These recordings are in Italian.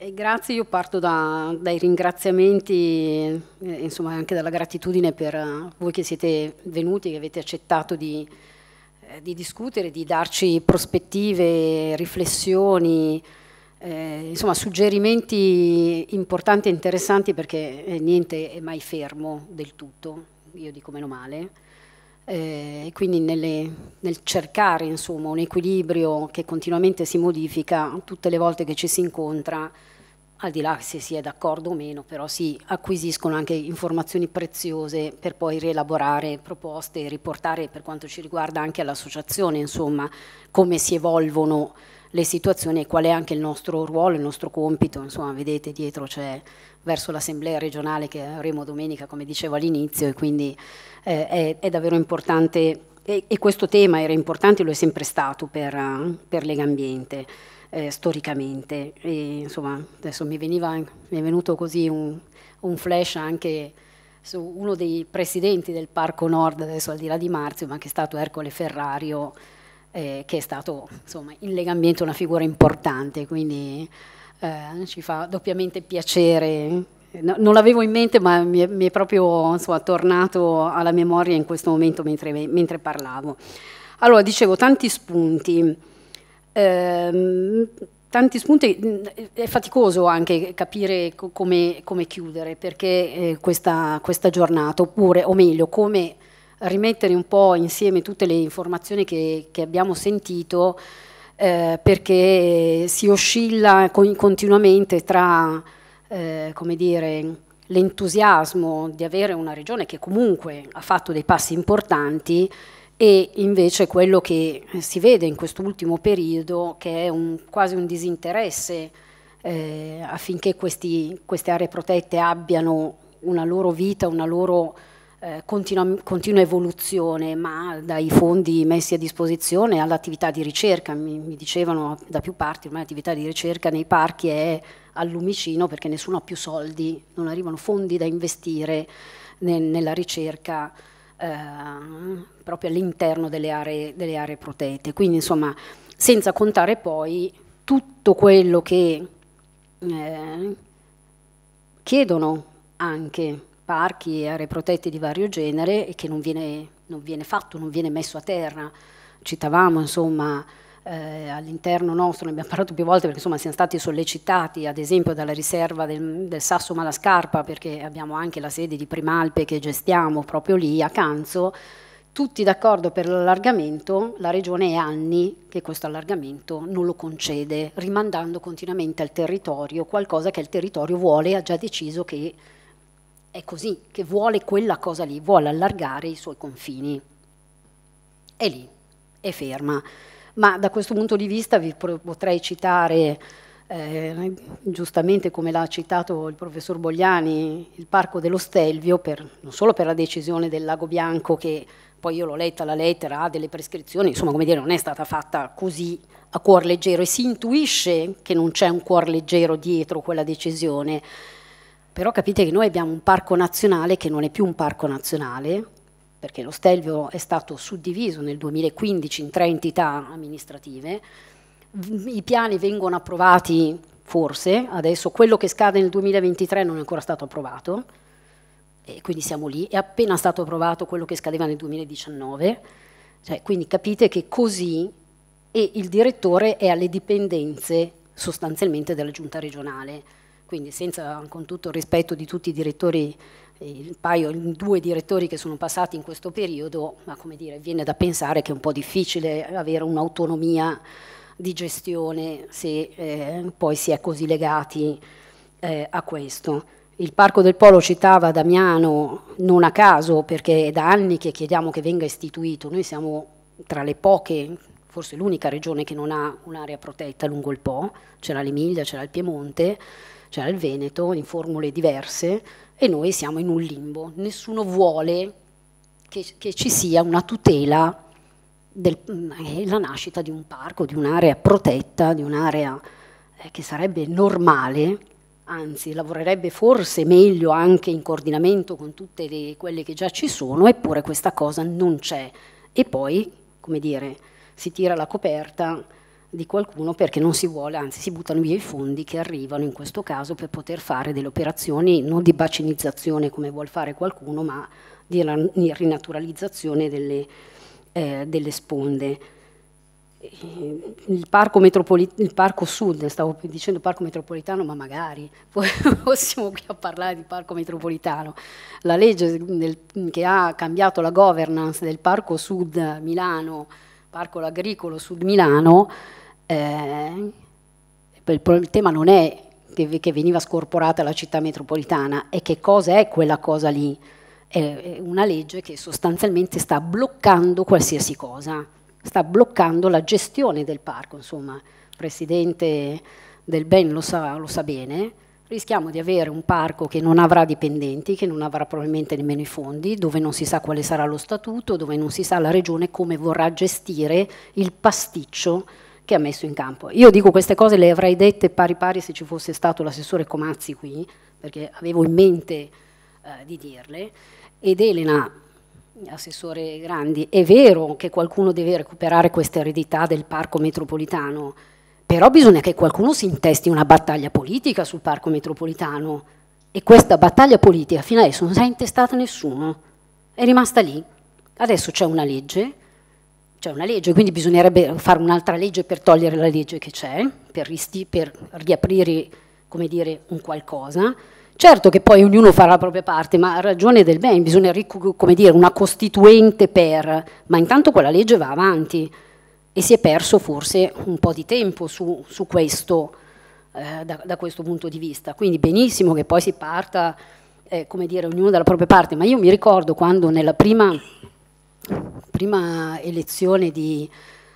E grazie, io parto da, dai ringraziamenti, eh, insomma anche dalla gratitudine per eh, voi che siete venuti, che avete accettato di, eh, di discutere, di darci prospettive, riflessioni, eh, insomma suggerimenti importanti e interessanti perché eh, niente è mai fermo del tutto, io dico meno male. quindi nelle nel cercare insomma, un equilibrio che continuamente si modifica tutte le volte che ci si incontra, al di là se si è d'accordo o meno, però si acquisiscono anche informazioni preziose per poi rielaborare proposte e riportare per quanto ci riguarda anche all'associazione insomma, come si evolvono le situazioni e qual è anche il nostro ruolo, il nostro compito, insomma vedete dietro c'è verso l'assemblea regionale che avremo domenica come dicevo all'inizio e quindi eh, è, è davvero importante e, e, questo tema era importante, lo è sempre stato per, per Lega Ambiente, eh, storicamente. E, insomma, adesso mi, veniva, mi, è venuto così un, un flash anche su uno dei presidenti del Parco Nord, adesso al di là di Marzio, ma che è stato Ercole Ferrario, eh, che è stato insomma, in Lega Ambiente una figura importante, quindi eh, ci fa doppiamente piacere no, non l'avevo in mente, ma mi è, mi è proprio insomma, tornato alla memoria in questo momento mentre, mentre parlavo. Allora, dicevo, tanti spunti. Eh, tanti spunti, è faticoso anche capire come, come chiudere perché eh, questa, questa, giornata, oppure, o meglio, come rimettere un po' insieme tutte le informazioni che, che abbiamo sentito eh, perché si oscilla continuamente tra eh, come dire, l'entusiasmo di avere una regione che comunque ha fatto dei passi importanti e invece quello che si vede in quest'ultimo periodo che è un, quasi un disinteresse eh, affinché questi, queste aree protette abbiano una loro vita, una loro eh, continua, continua, evoluzione, ma dai fondi messi a disposizione all'attività di ricerca, mi, mi dicevano da più parti, ormai l'attività di ricerca nei parchi è al lumicino perché nessuno ha più soldi, non arrivano fondi da investire nel, nella ricerca. Eh, proprio all'interno delle aree, delle aree protette. Quindi, insomma, senza contare poi tutto quello che eh, chiedono anche parchi e aree protette di vario genere e che non viene, non viene fatto, non viene messo a terra. Citavamo insomma eh, all'interno nostro, ne abbiamo parlato più volte perché insomma siamo stati sollecitati ad esempio dalla riserva del, del Sasso Malascarpa perché abbiamo anche la sede di Primalpe che gestiamo proprio lì a Canzo, tutti d'accordo per l'allargamento, la Regione è anni che questo allargamento non lo concede, rimandando continuamente al territorio qualcosa che il territorio vuole, e ha già deciso che è così, che vuole quella cosa lì, vuole allargare i suoi confini. È lì, è ferma. Ma da questo punto di vista vi potrei citare, eh, giustamente come l'ha citato il professor Bogliani, il Parco dello Stelvio, per, non solo per la decisione del Lago Bianco, che poi io l'ho letta, la lettera ha delle prescrizioni, insomma come dire non è stata fatta così a cuor leggero e si intuisce che non c'è un cuor leggero dietro quella decisione però capite che noi abbiamo un parco nazionale che non è più un parco nazionale, perché lo Stelvio è stato suddiviso nel 2015 in tre entità amministrative, i piani vengono approvati forse, adesso quello che scade nel 2023 non è ancora stato approvato, e quindi siamo lì, è appena stato approvato quello che scadeva nel 2019, cioè, quindi capite che così e il direttore è alle dipendenze sostanzialmente della giunta regionale quindi senza, con tutto il rispetto di tutti i direttori, il paio, i due direttori che sono passati in questo periodo, ma come dire, viene da pensare che è un po' difficile avere un'autonomia di gestione se eh, poi si è così legati eh, a questo. Il Parco del Polo citava Damiano non a caso perché è da anni che chiediamo che venga istituito, noi siamo tra le poche forse l'unica regione che non ha un'area protetta lungo il Po, c'era l'Emilia, c'era il Piemonte, c'era il Veneto, in formule diverse, e noi siamo in un limbo. Nessuno vuole che, che ci sia una tutela della eh, nascita di un parco, di un'area protetta, di un'area eh, che sarebbe normale, anzi lavorerebbe forse meglio anche in coordinamento con tutte le, quelle che già ci sono, eppure questa cosa non c'è. E poi, come dire, si tira la coperta di qualcuno perché non si vuole, anzi si buttano via i fondi che arrivano in questo caso per poter fare delle operazioni non di bacinizzazione come vuol fare qualcuno, ma di rinaturalizzazione delle, eh, delle sponde. Il parco, il parco, sud, stavo dicendo parco metropolitano, ma magari poi siamo qui a parlare di parco metropolitano. La legge del, che ha cambiato la governance del parco sud Milano Parco Agricolo Sud Milano, eh, il tema non è che, che veniva scorporata la città metropolitana, è che cosa è quella cosa lì. È una legge che sostanzialmente sta bloccando qualsiasi cosa, sta bloccando la gestione del parco, insomma, il Presidente del Ben lo sa, lo sa bene, rischiamo di avere un parco che non avrà dipendenti, che non avrà probabilmente nemmeno i fondi, dove non si sa quale sarà lo statuto, dove non si sa la regione come vorrà gestire il pasticcio che ha messo in campo. Io dico queste cose, le avrei dette pari pari se ci fosse stato l'assessore Comazzi qui, perché avevo in mente eh, di dirle, ed Elena, assessore Grandi, è vero che qualcuno deve recuperare questa eredità del parco metropolitano, però bisogna che qualcuno si intesti una battaglia politica sul parco metropolitano e questa battaglia politica fino adesso non si è intestata nessuno, è rimasta lì. Adesso c'è una legge, c'è una legge, quindi bisognerebbe fare un'altra legge per togliere la legge che c'è, per, per, riaprire dire, un qualcosa. Certo che poi ognuno farà la propria parte, ma ha ragione del bene bisogna, dire, una costituente per, ma intanto quella legge va avanti e si è perso forse un po' di tempo su, su questo, eh, da, da, questo punto di vista. Quindi benissimo che poi si parta, eh, come dire, ognuno dalla propria parte, ma io mi ricordo quando nella prima, prima elezione di,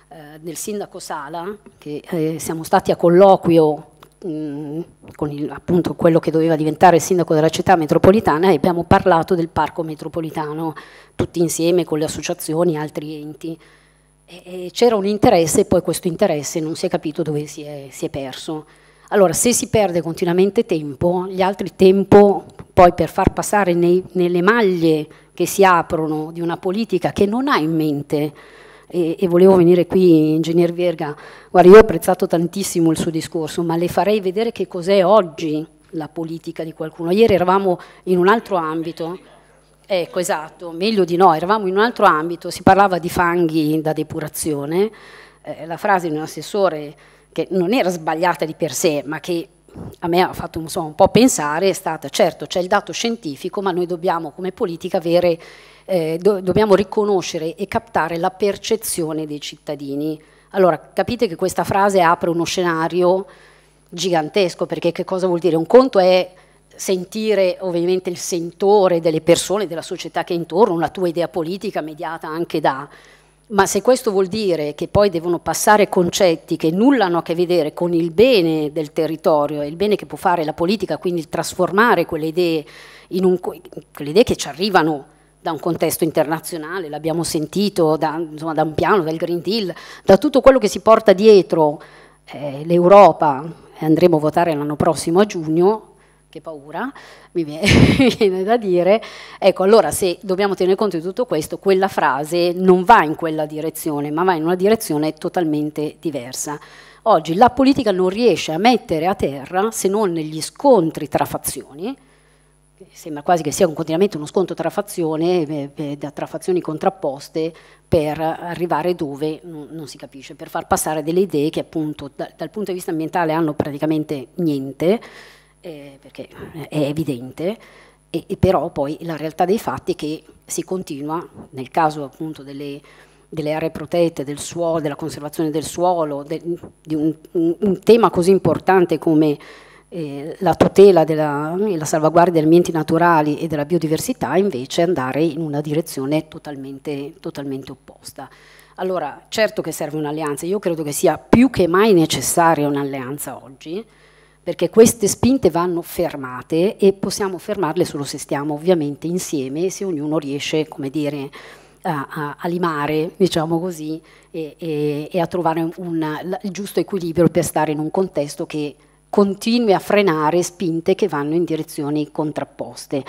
eh, del sindaco Sala, che eh, siamo stati a colloquio mh, mm, con il, appunto quello che doveva diventare il sindaco della città metropolitana e abbiamo parlato del parco metropolitano tutti insieme con le associazioni e altri enti e, c'era un interesse e poi questo interesse non si è capito dove si è, si è perso. Allora, se si perde continuamente tempo, gli altri tempo poi per far passare nei, nelle maglie che si aprono di una politica che non ha in mente, e, e volevo venire qui, ingegner Verga, guarda, io ho apprezzato tantissimo il suo discorso, ma le farei vedere che cos'è oggi la politica di qualcuno. Ieri eravamo in un altro ambito, Ecco, esatto, meglio di no, eravamo in un altro ambito, si parlava di fanghi da depurazione, eh, la frase di un assessore che non era sbagliata di per sé, ma che a me ha fatto insomma, un po' pensare, è stata certo c'è il dato scientifico, ma noi dobbiamo come politica avere, eh, do dobbiamo riconoscere e captare la percezione dei cittadini. Allora capite che questa frase apre uno scenario gigantesco, perché che cosa vuol dire? Un conto è sentire ovviamente il sentore delle persone, della società che è intorno, una tua idea politica mediata anche da... Ma se questo vuol dire che poi devono passare concetti che nulla hanno a che vedere con il bene del territorio e il bene che può fare la politica, quindi trasformare quelle idee, in un, quelle idee che ci arrivano da un contesto internazionale, l'abbiamo sentito da, insomma, da un piano, dal Green Deal, da tutto quello che si porta dietro eh, l'Europa, andremo a votare l'anno prossimo a giugno, che paura, mi viene da dire. Ecco, allora se dobbiamo tenere conto di tutto questo, quella frase non va in quella direzione, ma va in una direzione totalmente diversa. Oggi la politica non riesce a mettere a terra, se non negli scontri tra fazioni, sembra quasi che sia un, continuamente uno scontro tra fazioni, eh, tra fazioni contrapposte per arrivare dove non si capisce, per far passare delle idee che appunto dal punto di vista ambientale hanno praticamente niente, eh, perché eh, è evidente, e, e però poi la realtà dei fatti è che si continua, nel caso appunto delle, delle aree protette, del suolo, della conservazione del suolo, de, di un, un, un, tema così importante come eh, la tutela e la salvaguardia degli ambienti naturali e della biodiversità, invece andare in una direzione totalmente, totalmente opposta. Allora, certo che serve un'alleanza, io credo che sia più che mai necessaria un'alleanza oggi, perché queste spinte vanno fermate e possiamo fermarle solo se stiamo ovviamente insieme e se ognuno riesce, come dire, a, a, limare, diciamo così, e, e, e a trovare un, un, il giusto equilibrio per stare in un contesto che continui a frenare spinte che vanno in direzioni contrapposte.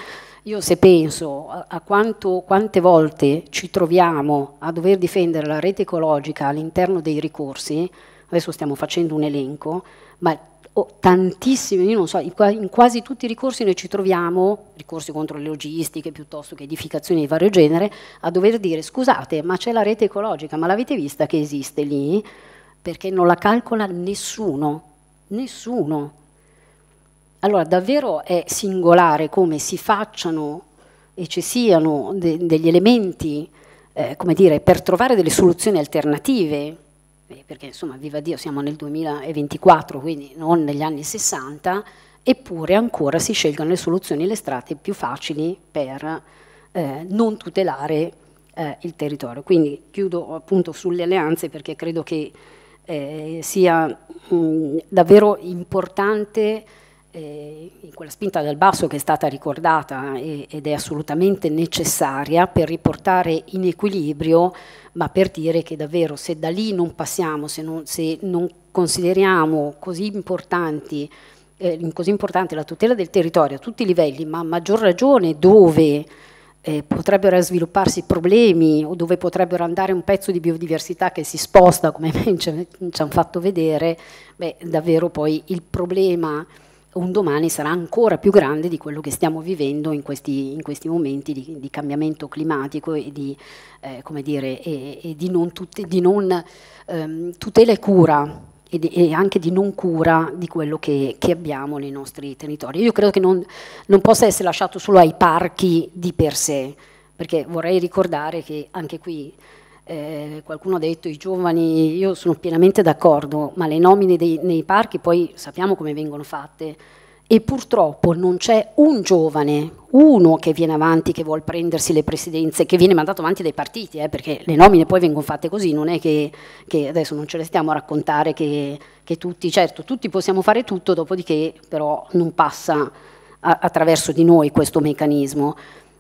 Io se penso a, a quanto, quante volte ci troviamo a dover difendere la rete ecologica all'interno dei ricorsi, adesso stiamo facendo un elenco, ma o tantissimi, io non so, in quasi tutti i ricorsi noi ci troviamo, ricorsi contro le logistiche piuttosto che edificazioni di vario genere, a dover dire scusate ma c'è la rete ecologica, ma l'avete vista che esiste lì? Perché non la calcola nessuno, nessuno. Allora davvero è singolare come si facciano e ci siano de degli elementi, eh, come dire, per trovare delle soluzioni alternative eh, perché insomma viva Dio siamo nel 2024, quindi non negli anni 60, eppure ancora si scelgono le soluzioni, le strade più facili per eh, non tutelare eh, il territorio. Quindi chiudo appunto sulle alleanze perché credo che eh, sia mh, mm, davvero importante eh, in quella spinta dal basso che è stata ricordata ed è assolutamente necessaria per riportare in equilibrio, ma per dire che davvero se da lì non passiamo, se non, se non consideriamo così importanti eh, così importante la tutela del territorio a tutti i livelli, ma a maggior ragione dove eh, potrebbero svilupparsi problemi o dove potrebbero andare un pezzo di biodiversità che si sposta, come ci hanno fatto vedere, beh, davvero poi il problema un domani sarà ancora più grande di quello che stiamo vivendo in questi, in questi momenti di, di, cambiamento climatico e di, eh, dire, e, e di non, tut di non ehm, tutela e cura e, di, e, anche di non cura di quello che, che abbiamo nei nostri territori. Io credo che non, non possa essere lasciato solo ai parchi di per sé, perché vorrei ricordare che anche qui eh, qualcuno ha detto i giovani, io sono pienamente d'accordo, ma le nomine dei, nei parchi poi sappiamo come vengono fatte e purtroppo non c'è un giovane, uno che viene avanti, che vuol prendersi le presidenze, che viene mandato avanti dai partiti, eh, perché le nomine poi vengono fatte così, non è che, che adesso non ce le stiamo a raccontare che, che, tutti, certo, tutti possiamo fare tutto, dopodiché però non passa a, attraverso di noi questo meccanismo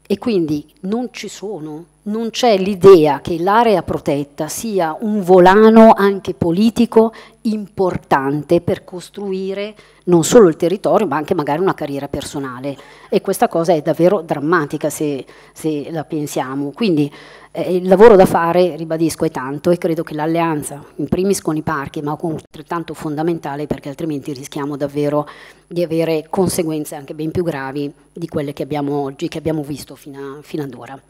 e quindi non ci sono non c'è l'idea che l'area protetta sia un volano anche politico importante per costruire non solo il territorio ma anche magari una carriera personale e questa cosa è davvero drammatica se, se la pensiamo. Quindi eh, il lavoro da fare, ribadisco, è tanto e credo che l'alleanza in primis con i parchi ma con altrettanto fondamentale perché altrimenti rischiamo davvero di avere conseguenze anche ben più gravi di quelle che abbiamo oggi, che abbiamo visto fino, a, fino ad ora.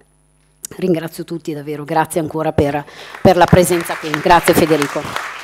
Ringrazio tutti davvero, grazie ancora per, per la presenza qui. Grazie Federico.